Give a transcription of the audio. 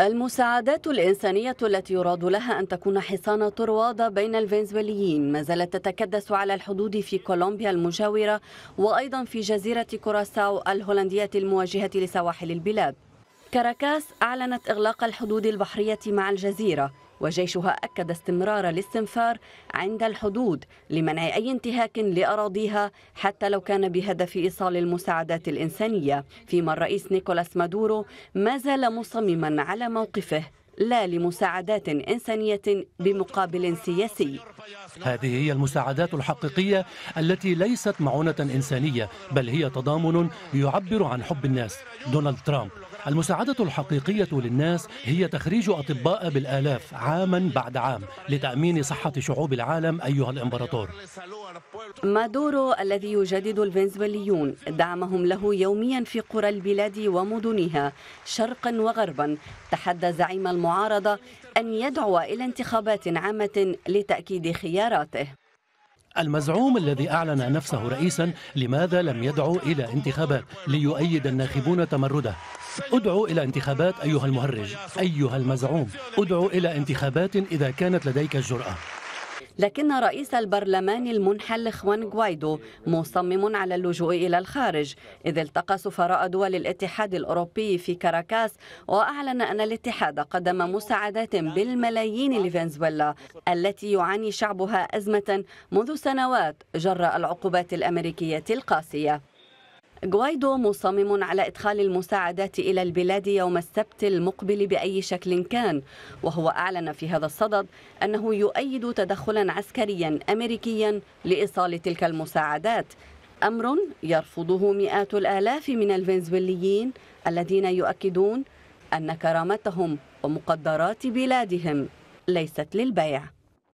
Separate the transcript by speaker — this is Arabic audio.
Speaker 1: المساعدات الإنسانية التي يراد لها أن تكون حصان طروادة بين الفنزويليين ما زالت تتكدس على الحدود في كولومبيا المجاورة وأيضا في جزيرة كوراساو الهولندية المواجهة لسواحل البلاد كاراكاس أعلنت إغلاق الحدود البحرية مع الجزيرة وجيشها أكد استمرار الاستنفار عند الحدود لمنع أي انتهاك لأراضيها حتى لو كان بهدف إيصال المساعدات الإنسانية فيما الرئيس نيكولاس مادورو ما زال مصمما على موقفه لا لمساعدات إنسانية بمقابل سياسي
Speaker 2: هذه هي المساعدات الحقيقية التي ليست معونة إنسانية بل هي تضامن يعبر عن حب الناس دونالد ترامب المساعدة الحقيقية للناس هي تخريج أطباء بالآلاف عاما بعد عام لتأمين صحة شعوب العالم أيها الإمبراطور
Speaker 1: مادورو الذي يجدد الفنزويليون دعمهم له يوميا في قرى البلاد ومدنها شرقا وغربا تحدى زعيم المعارضة أن يدعو إلى انتخابات عامة لتأكيد خياراته
Speaker 2: المزعوم الذي أعلن نفسه رئيسا لماذا لم يدعو إلى انتخابات ليؤيد الناخبون تمرده ادعو إلى انتخابات أيها المهرج أيها المزعوم ادعو إلى انتخابات إذا كانت لديك الجرأة
Speaker 1: لكن رئيس البرلمان المنحل خوان غوايدو مصمم على اللجوء إلى الخارج إذ التقى سفراء دول الاتحاد الأوروبي في كاراكاس وأعلن أن الاتحاد قدم مساعدات بالملايين لفنزويلا التي يعاني شعبها أزمة منذ سنوات جراء العقوبات الأمريكية القاسية غوايدو مصمم على إدخال المساعدات إلى البلاد يوم السبت المقبل بأي شكل كان وهو أعلن في هذا الصدد أنه يؤيد تدخلا عسكريا أمريكيا لإيصال تلك المساعدات أمر يرفضه مئات الآلاف من الفنزويليين الذين يؤكدون أن كرامتهم ومقدرات بلادهم ليست للبيع